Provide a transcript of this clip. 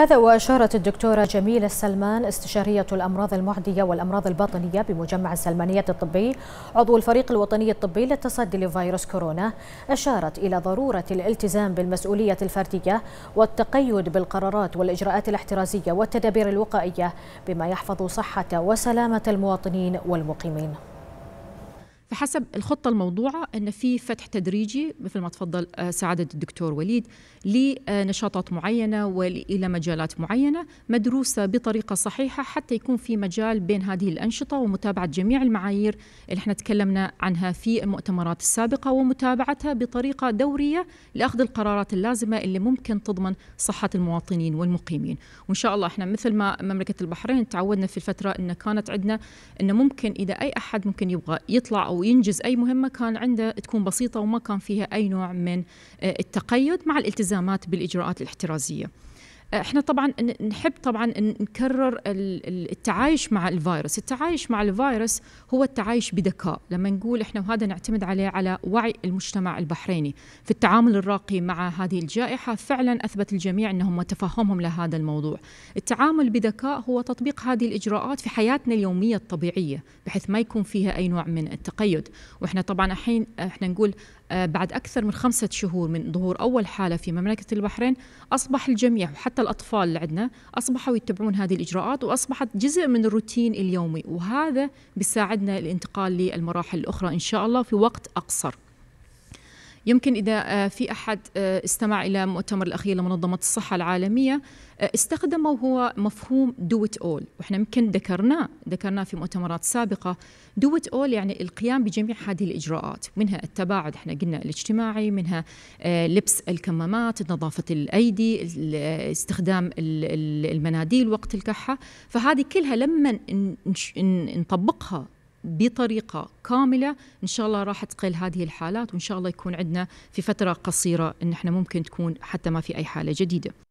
هذا وأشارت الدكتورة جميلة السلمان استشارية الأمراض المعدية والأمراض الباطنية بمجمع السلمانية الطبي عضو الفريق الوطني الطبي للتصدي لفيروس كورونا أشارت إلى ضرورة الالتزام بالمسؤولية الفردية والتقيد بالقرارات والإجراءات الاحترازية والتدابير الوقائية بما يحفظ صحة وسلامة المواطنين والمقيمين فحسب الخطة الموضوعة أن في فتح تدريجي مثل ما تفضل آه، سعادة الدكتور وليد لنشاطات معينة وإلى مجالات معينة مدروسة بطريقة صحيحة حتى يكون في مجال بين هذه الأنشطة ومتابعة جميع المعايير اللي احنا تكلمنا عنها في المؤتمرات السابقة ومتابعتها بطريقة دورية لأخذ القرارات اللازمة اللي ممكن تضمن صحة المواطنين والمقيمين وإن شاء الله احنا مثل ما مملكة البحرين تعودنا في الفترة أن كانت عندنا أنه ممكن إذا أي أحد ممكن يبغى يطلع أو وينجز أي مهمة كان عنده تكون بسيطة وما كان فيها أي نوع من آه، التقيد مع الالتزامات بالإجراءات الاحترازية احنا طبعا نحب طبعا نكرر التعايش مع الفيروس التعايش مع الفيروس هو التعايش بذكاء لما نقول احنا وهذا نعتمد عليه على وعي المجتمع البحريني في التعامل الراقي مع هذه الجائحة فعلا أثبت الجميع أنهم تفهمهم لهذا الموضوع التعامل بذكاء هو تطبيق هذه الإجراءات في حياتنا اليومية الطبيعية بحيث ما يكون فيها أي نوع من التقيد وإحنا طبعا الحين إحنا نقول آه، بعد أكثر من خمسة شهور من ظهور أول حالة في مملكة البحرين أصبح الجميع وحتى حتى الأطفال اللي عندنا أصبحوا يتبعون هذه الإجراءات وأصبحت جزء من الروتين اليومي وهذا بيساعدنا الانتقال للمراحل الأخرى إن شاء الله في وقت أقصر يمكن إذا آه، في أحد آه، استمع إلى مؤتمر الأخير لمنظمة الصحة العالمية آه، استخدموا هو مفهوم دو ات اول وإحنا يمكن ذكرناه ذكرناه في مؤتمرات سابقة دو ات اول يعني القيام بجميع هذه الإجراءات منها التباعد إحنا قلنا الاجتماعي منها لبس الكمامات نظافة الأيدي استخدام المناديل وقت الكحة فهذه كلها لما نطبقها بطريقه كامله ان شاء الله راح تقل هذه الحالات وان شاء الله يكون عندنا في فتره قصيره ان احنا ممكن تكون حتى ما في اي حاله جديده